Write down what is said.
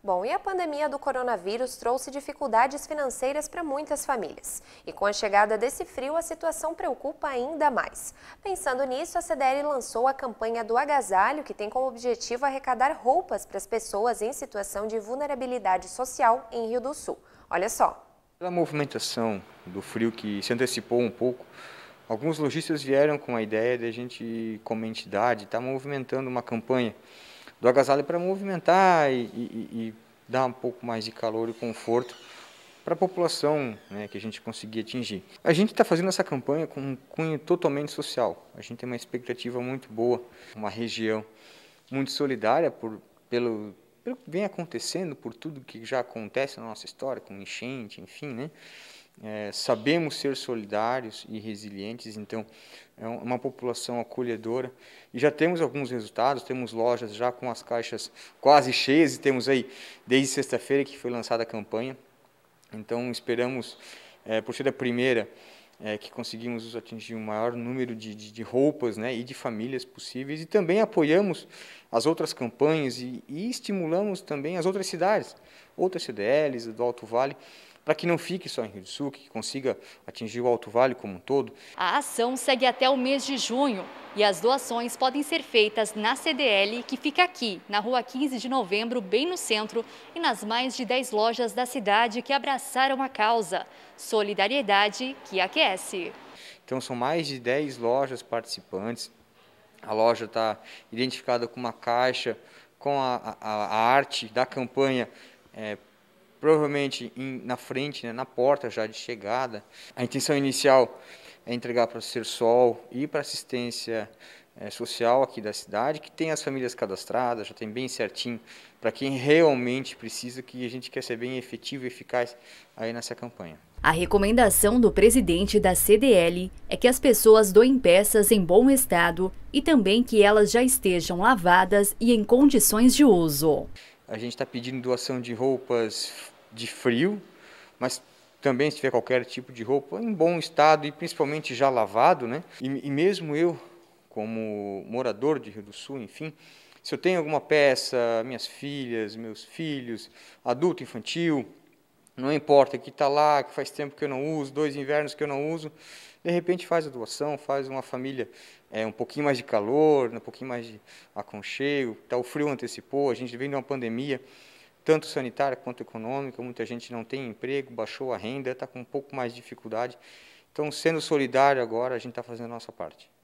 Bom, e a pandemia do coronavírus trouxe dificuldades financeiras para muitas famílias. E com a chegada desse frio, a situação preocupa ainda mais. Pensando nisso, a CDL lançou a campanha do agasalho, que tem como objetivo arrecadar roupas para as pessoas em situação de vulnerabilidade social em Rio do Sul. Olha só. Pela movimentação do frio que se antecipou um pouco, alguns lojistas vieram com a ideia de a gente, como entidade, estar tá movimentando uma campanha do agasalho para movimentar e, e, e, dar um pouco mais de calor e conforto para a população né, que a gente conseguir atingir. A gente está fazendo essa campanha com um cunho totalmente social. A gente tem uma expectativa muito boa, uma região muito solidária por, pelo pelo que vem acontecendo, por tudo que já acontece na nossa história, com enchente, enfim, né? É, sabemos ser solidários e resilientes, então é uma população acolhedora e já temos alguns resultados. Temos lojas já com as caixas quase cheias e temos aí desde sexta-feira que foi lançada a campanha. Então esperamos, é, por ser a primeira, é, que conseguimos atingir o maior número de, de, de, roupas né, e de famílias possíveis, e também apoiamos as outras campanhas e, e estimulamos também as outras cidades, outras CDLs do Alto Vale, para que não fique só em Rio do Sul, que consiga atingir o Alto Vale como um todo. A ação segue até o mês de junho e as doações podem ser feitas na CDL, que fica aqui, na rua 15 de novembro, bem no centro, e nas mais de 10 lojas da cidade que abraçaram a causa. Solidariedade que aquece. Então são mais de 10 lojas participantes. A loja está identificada com uma caixa, com a, a, a arte da campanha é, provavelmente em, na frente, né, na porta já de chegada. A intenção inicial é entregar para o ser Sol e para assistência é, social aqui da cidade, que tem as famílias cadastradas, já tem bem certinho para quem realmente precisa, que a gente quer ser bem efetivo e eficaz aí nessa campanha. A recomendação do presidente da CDL é que as pessoas doem peças em bom estado e também que elas já estejam lavadas e em condições de uso. A gente está pedindo doação de roupas, de frio, mas também se tiver qualquer tipo de roupa em bom estado e principalmente já lavado, né? E, e, mesmo eu, como morador de Rio do Sul, enfim, se eu tenho alguma peça, minhas filhas, meus filhos, adulto, infantil, não importa que está lá, que faz tempo que eu não uso, dois invernos que eu não uso, de repente faz a doação, faz uma família é, um pouquinho mais de calor, um pouquinho mais de aconchego, tá, o frio antecipou, a gente vem de uma pandemia, tanto sanitária quanto econômica. Muita gente não tem emprego, baixou a renda, está com um pouco mais de dificuldade. Então, sendo solidário agora, a gente está fazendo a nossa parte.